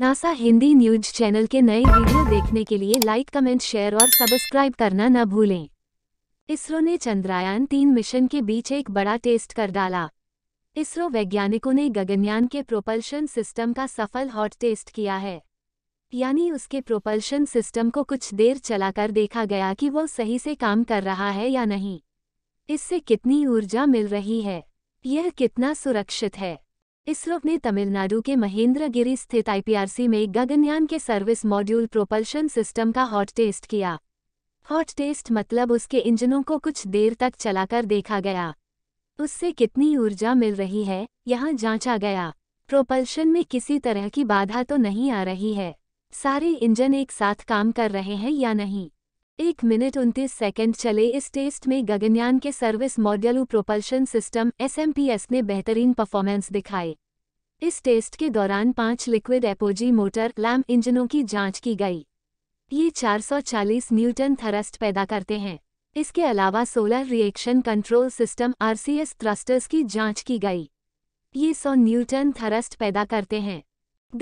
NASA Hindi news channel के नए video देखने के लिए लाइक कमेंट शेयर और सब्सक्राइब करना न भूलें इसरो ने चंद्रयान तीन मिशन के बीच एक बड़ा टेस्ट कर डाला इसरो वैज्ञानिकों ने गगनयान के प्रोपल्शन सिस्टम का सफल हॉट टेस्ट किया है यानी उसके प्रोपल्शन सिस्टम को कुछ देर चलाकर देखा गया कि वो सही से काम कर रहा है या नहीं इससे कितनी ऊर्जा मिल रही है यह कितना सुरक्षित है इसरो ने तमिलनाडु के महेंद्रगिरी स्थित आईपीआरसी में गगनयान के सर्विस मॉड्यूल प्रोपल्शन सिस्टम का हॉट टेस्ट किया हॉट टेस्ट मतलब उसके इंजनों को कुछ देर तक चलाकर देखा गया उससे कितनी ऊर्जा मिल रही है यहाँ जांचा गया प्रोपल्शन में किसी तरह की बाधा तो नहीं आ रही है सारे इंजन एक साथ काम कर रहे हैं या नहीं एक मिनट उनतीस सेकंड चले इस टेस्ट में गगनयान के service module propulsion system SMPS ने बेहतरीन परफॉर्मेंस दिखाई इस टेस्ट के दौरान पांच लिक्विड एपोजी मोटर लैम इंजनों की जांच की गई ये 440 न्यूटन थरस्ट पैदा करते हैं इसके अलावा solar reaction control system RCS thrusters की जांच की गई ये 100 न्यूटन थरस्ट पैदा करते हैं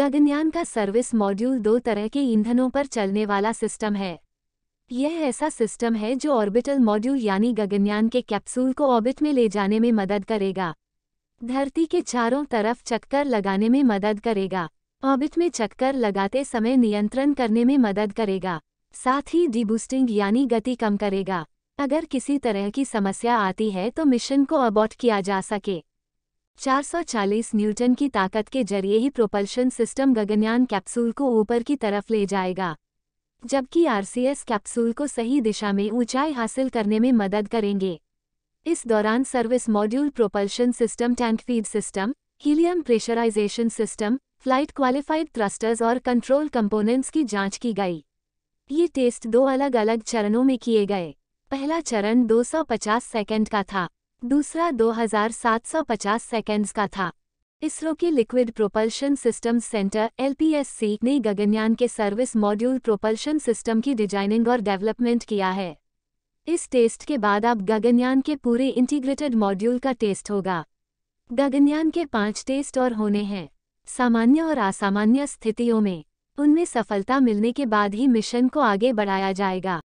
गगनयान का सर्विस मॉड्यूल दो तरह के ईंधनों पर चलने वाला सिस्टम है यह ऐसा सिस्टम है जो ऑर्बिटल मॉड्यूल यानी गगनयान के कैप्सूल को ऑर्बिट में ले जाने में मदद करेगा धरती के चारों तरफ चक्कर लगाने में मदद करेगा ऑर्बिट में चक्कर लगाते समय नियंत्रण करने में मदद करेगा साथ ही डिबूस्टिंग यानी गति कम करेगा अगर किसी तरह की समस्या आती है तो मिशन को अबॉट किया जा सके 440 न्यूटन की ताकत के जरिए ही प्रोपल्शन सिस्टम गगनयान कैप्सूल को ऊपर की तरफ ले जाएगा जबकि आरसीएस कैप्सूल को सही दिशा में ऊंचाई हासिल करने में मदद करेंगे इस दौरान service module propulsion system tank feed system helium pressurisation system flight qualified thrusters और कंट्रोल कंपोनेंट्स की जांच की गई ये टेस्ट दो अलग अलग चरणों में किए गए पहला चरण 250 सेकंड का था दूसरा 2750 सेकंड्स का था इसरो के liquid propulsion system centre LPSC ने गगनयान के सर्विस मॉड्यूल प्रोपल्शन सिस्टम की डिजाइनिंग और डेवलपमेंट किया है इस टेस्ट के बाद अब गगनयान के पूरे इंटीग्रेटेड मॉड्यूल का टेस्ट होगा गगनयान के पांच टेस्ट और होने हैं सामान्य और असामान्य स्थितियों में उनमें सफलता मिलने के बाद ही मिशन को आगे बढ़ाया जाएगा